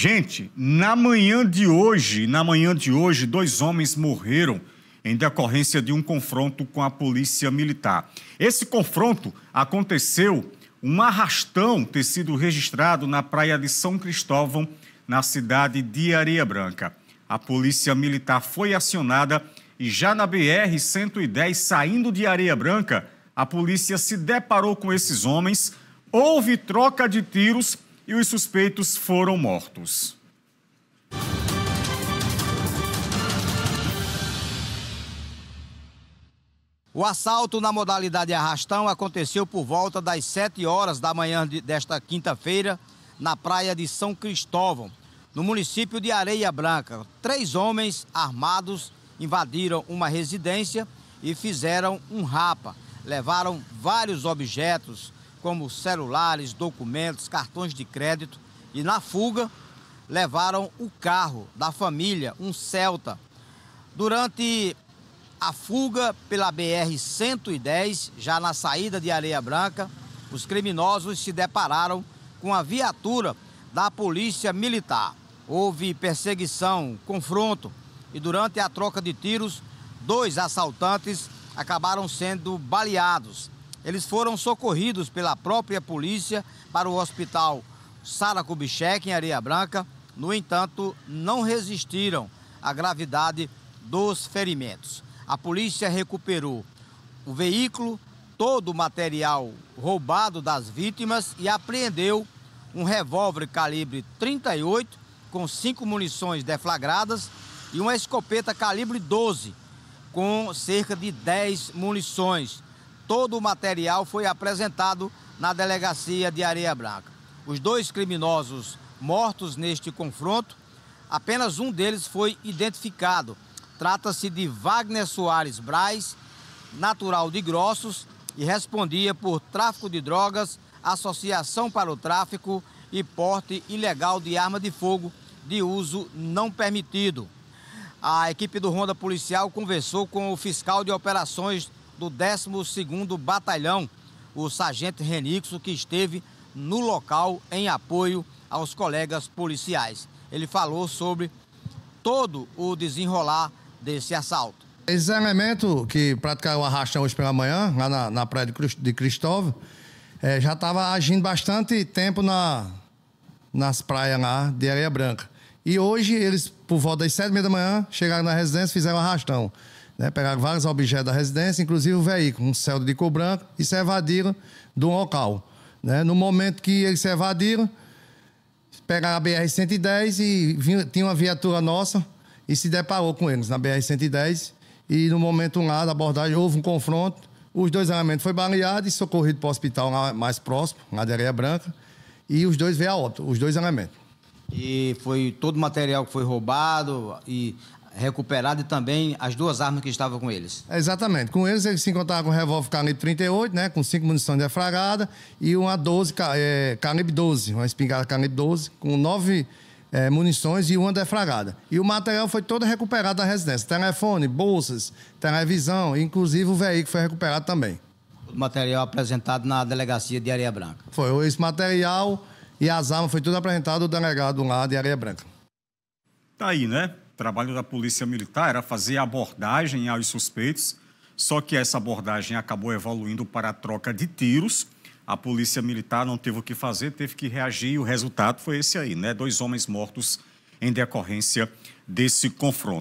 Gente, na manhã de hoje, na manhã de hoje, dois homens morreram em decorrência de um confronto com a polícia militar. Esse confronto aconteceu um arrastão ter sido registrado na praia de São Cristóvão, na cidade de Areia Branca. A polícia militar foi acionada e já na BR 110, saindo de Areia Branca, a polícia se deparou com esses homens, houve troca de tiros e os suspeitos foram mortos. O assalto na modalidade arrastão aconteceu por volta das 7 horas da manhã desta quinta-feira, na praia de São Cristóvão, no município de Areia Branca. Três homens armados invadiram uma residência e fizeram um rapa. Levaram vários objetos, como celulares, documentos, cartões de crédito e, na fuga, levaram o carro da família, um Celta. Durante a fuga pela BR-110, já na saída de Areia Branca, os criminosos se depararam com a viatura da Polícia Militar. Houve perseguição, confronto e durante a troca de tiros, dois assaltantes acabaram sendo baleados. Eles foram socorridos pela própria polícia para o hospital Sara Kubitschek, em Areia Branca. No entanto, não resistiram à gravidade dos ferimentos. A polícia recuperou o veículo, todo o material roubado das vítimas e apreendeu um revólver calibre 38 com cinco munições deflagradas e uma escopeta calibre 12 com cerca de 10 munições Todo o material foi apresentado na delegacia de Areia Branca. Os dois criminosos mortos neste confronto, apenas um deles foi identificado. Trata-se de Wagner Soares Braz, natural de Grossos, e respondia por tráfico de drogas, associação para o tráfico e porte ilegal de arma de fogo de uso não permitido. A equipe do Ronda Policial conversou com o fiscal de operações do 12º Batalhão, o sargento Renixo, que esteve no local em apoio aos colegas policiais. Ele falou sobre todo o desenrolar desse assalto. Esse elemento que praticaram o arrastão hoje pela manhã, lá na, na praia de, de Cristóvão, é, já estava agindo bastante tempo na, nas praias lá de Areia Branca. E hoje eles, por volta das sete e meia da manhã, chegaram na residência e fizeram arrastão. Né? Pegaram vários objetos da residência, inclusive o veículo, um céu de cor branco, e se evadiram do local. Né? No momento que eles se evadiram, pegaram a BR-110 e vinha, tinha uma viatura nossa e se deparou com eles na BR-110. E no momento lá da abordagem houve um confronto. Os dois elementos foram baleados e socorridos para o hospital mais próximo, na Areia Branca. E os dois veio a óbito, os dois elementos. E foi todo o material que foi roubado e recuperado e também as duas armas que estavam com eles. exatamente. Com eles, eles se encontravam com um revólver calibre 38, né? Com cinco munições defragadas e uma 12, é, eh, calibre 12, uma espingarda calibre 12, com nove é, munições e uma defragada. E o material foi todo recuperado da residência. Telefone, bolsas, televisão, inclusive o veículo foi recuperado também. O material apresentado na delegacia de Areia Branca. Foi esse material e as armas foi tudo apresentado ao delegado lá de Areia Branca. Tá aí, né? O trabalho da Polícia Militar era fazer abordagem aos suspeitos, só que essa abordagem acabou evoluindo para a troca de tiros. A Polícia Militar não teve o que fazer, teve que reagir e o resultado foi esse aí, né? Dois homens mortos em decorrência desse confronto.